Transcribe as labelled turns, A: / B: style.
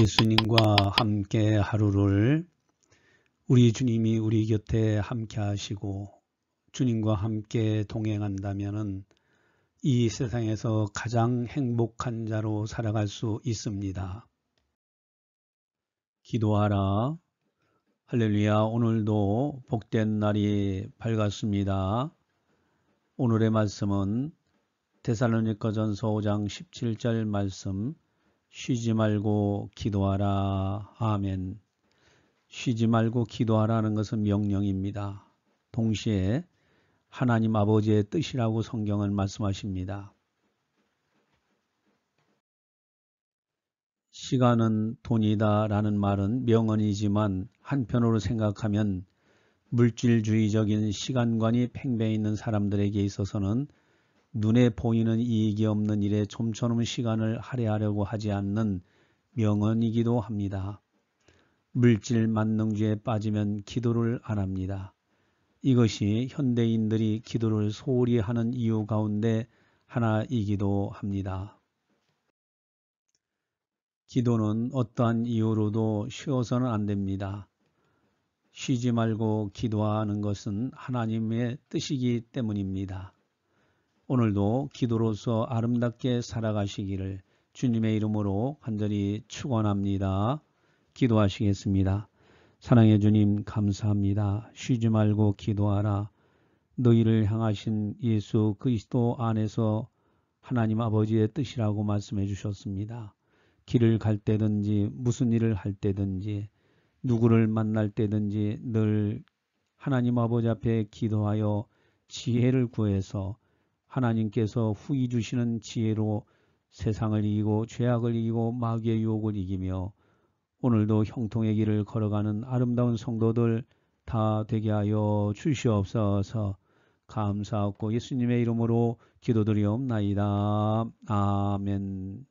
A: 예수님과 함께 하루를 우리 주님이 우리 곁에 함께 하시고 주님과 함께 동행한다면 이 세상에서 가장 행복한 자로 살아갈 수 있습니다. 기도하라. 할렐루야. 오늘도 복된 날이 밝았습니다. 오늘의 말씀은 대살로니가전서 5장 17절 말씀 쉬지 말고 기도하라. 아멘. 쉬지 말고 기도하라는 것은 명령입니다. 동시에 하나님 아버지의 뜻이라고 성경은 말씀하십니다. 시간은 돈이다 라는 말은 명언이지만 한편으로 생각하면 물질주의적인 시간관이 팽배해 있는 사람들에게 있어서는 눈에 보이는 이익이 없는 일에 좀처럼 시간을 할애하려고 하지 않는 명언이기도 합니다. 물질 만능주에 빠지면 기도를 안 합니다. 이것이 현대인들이 기도를 소홀히 하는 이유 가운데 하나이기도 합니다. 기도는 어떠한 이유로도 쉬어서는 안 됩니다. 쉬지 말고 기도하는 것은 하나님의 뜻이기 때문입니다. 오늘도 기도로서 아름답게 살아가시기를 주님의 이름으로 간절히 축원합니다. 기도하시겠습니다. 사랑해 주님 감사합니다. 쉬지 말고 기도하라. 너희를 향하신 예수 그리스도 안에서 하나님 아버지의 뜻이라고 말씀해 주셨습니다. 길을 갈 때든지 무슨 일을 할 때든지 누구를 만날 때든지 늘 하나님 아버지 앞에 기도하여 지혜를 구해서 하나님께서 후이 주시는 지혜로 세상을 이기고 죄악을 이기고 마귀의 유혹을 이기며 오늘도 형통의 길을 걸어가는 아름다운 성도들 다 되게 하여 주시옵소서 감사하고 예수님의 이름으로 기도드리옵나이다. 아멘